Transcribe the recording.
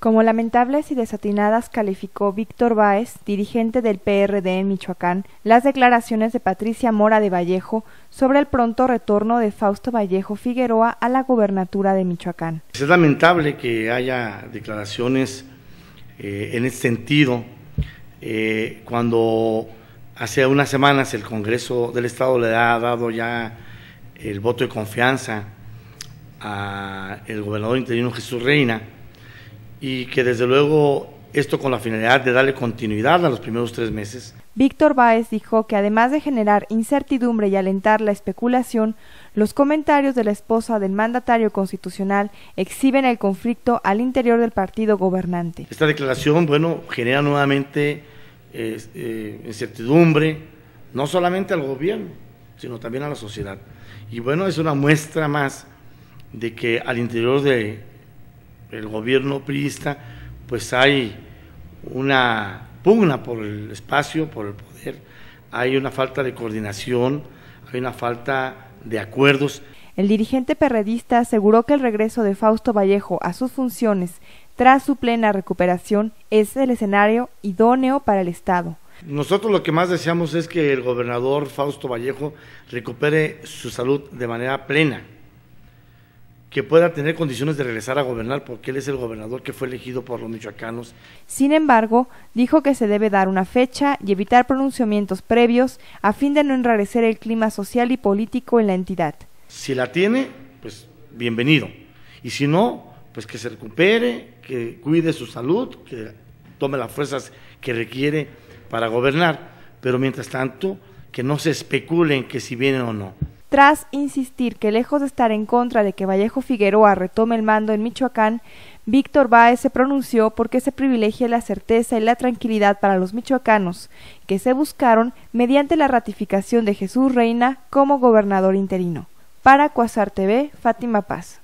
Como lamentables y desatinadas calificó Víctor Báez, dirigente del PRD en Michoacán, las declaraciones de Patricia Mora de Vallejo sobre el pronto retorno de Fausto Vallejo Figueroa a la gobernatura de Michoacán. Es lamentable que haya declaraciones eh, en este sentido eh, cuando hace unas semanas el Congreso del Estado le ha dado ya el voto de confianza al gobernador interino Jesús Reina y que desde luego esto con la finalidad de darle continuidad a los primeros tres meses. Víctor Báez dijo que además de generar incertidumbre y alentar la especulación, los comentarios de la esposa del mandatario constitucional exhiben el conflicto al interior del partido gobernante. Esta declaración, bueno, genera nuevamente eh, eh, incertidumbre, no solamente al gobierno, sino también a la sociedad. Y bueno, es una muestra más de que al interior de el gobierno priista, pues hay una pugna por el espacio, por el poder, hay una falta de coordinación, hay una falta de acuerdos. El dirigente perredista aseguró que el regreso de Fausto Vallejo a sus funciones tras su plena recuperación es el escenario idóneo para el Estado. Nosotros lo que más deseamos es que el gobernador Fausto Vallejo recupere su salud de manera plena que pueda tener condiciones de regresar a gobernar porque él es el gobernador que fue elegido por los michoacanos. Sin embargo, dijo que se debe dar una fecha y evitar pronunciamientos previos a fin de no enrarecer el clima social y político en la entidad. Si la tiene, pues bienvenido. Y si no, pues que se recupere, que cuide su salud, que tome las fuerzas que requiere para gobernar. Pero mientras tanto, que no se especulen que si viene o no tras insistir que lejos de estar en contra de que Vallejo Figueroa retome el mando en Michoacán, Víctor Báez se pronunció porque se privilegia la certeza y la tranquilidad para los michoacanos, que se buscaron mediante la ratificación de Jesús Reina como gobernador interino. Para Cuasar TV, Fátima Paz.